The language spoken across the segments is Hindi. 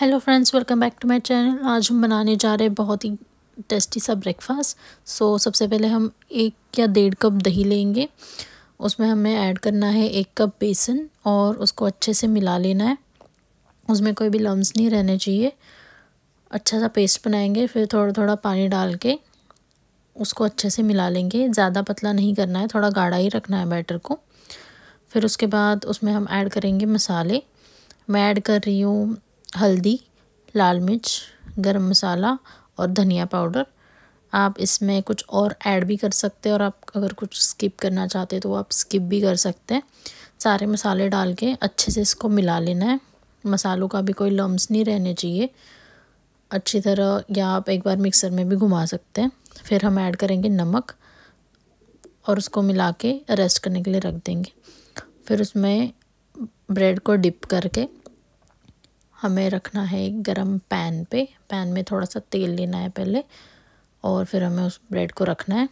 hello friends welcome back to my channel आज हम बनाने जा रहे हैं बहुत ही टेस्टी सा ब्रेकफास्ट सो so, सबसे पहले हम एक या डेढ़ कप दही लेंगे उसमें हमें ऐड करना है एक कप बेसन और उसको अच्छे से मिला लेना है उसमें कोई भी लम्स नहीं रहने चाहिए अच्छा सा पेस्ट बनाएंगे फिर थोड़ा थोड़ा पानी डाल के उसको अच्छे से मिला लेंगे ज़्यादा पतला नहीं करना है थोड़ा गाढ़ा ही रखना है बैटर को फिर उसके बाद उसमें हम ऐड करेंगे मसाले मैं ऐड कर रही हूँ हल्दी लाल मिर्च गरम मसाला और धनिया पाउडर आप इसमें कुछ और ऐड भी कर सकते हैं और आप अगर कुछ स्किप करना चाहते हैं तो आप स्किप भी कर सकते हैं सारे मसाले डाल के अच्छे से इसको मिला लेना है मसालों का भी कोई लम्स नहीं रहने चाहिए अच्छी तरह या आप एक बार मिक्सर में भी घुमा सकते हैं फिर हम ऐड करेंगे नमक और उसको मिला के रेस्ट करने के लिए रख देंगे फिर उसमें ब्रेड को डिप करके हमें रखना है एक गरम पैन पे पैन में थोड़ा सा तेल लेना है पहले और फिर हमें उस ब्रेड को रखना है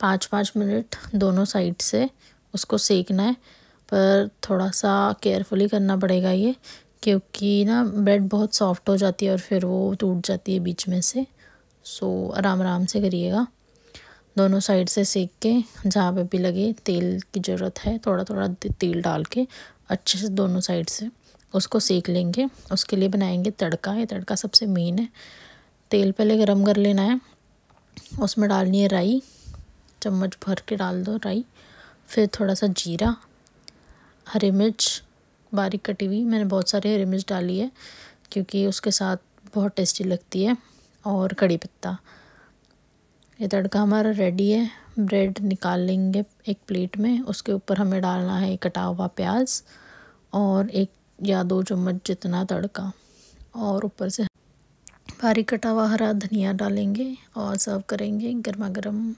पाँच पाँच मिनट दोनों साइड से उसको सेकना है पर थोड़ा सा केयरफुली करना पड़ेगा ये क्योंकि ना ब्रेड बहुत सॉफ्ट हो जाती है और फिर वो टूट जाती है बीच में से सो आराम आराम से करिएगा दोनों साइड से सेक के जहाँ पे भी लगे तेल की ज़रूरत है थोड़ा थोड़ा तेल डाल के अच्छे से दोनों साइड से उसको सेक लेंगे उसके लिए बनाएंगे तड़का ये तड़का सबसे मेन है तेल पहले गरम कर लेना है उसमें डालनी है राई चम्मच भर के डाल दो राई फिर थोड़ा सा जीरा हरी मिर्च बारीक कटी हुई मैंने बहुत सारी हरी मिर्च डाली है क्योंकि उसके साथ बहुत टेस्टी लगती है और कड़ी पत्ता ये तड़का हमारा रेडी है ब्रेड निकाल लेंगे एक प्लेट में उसके ऊपर हमें डालना है कटा हुआ प्याज और एक या दो चम्मच जितना तड़का और ऊपर से बारीक कटा हुआ हरा धनिया डालेंगे और सर्व करेंगे गर्मा गर्म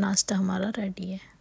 नाश्ता हमारा रेडी है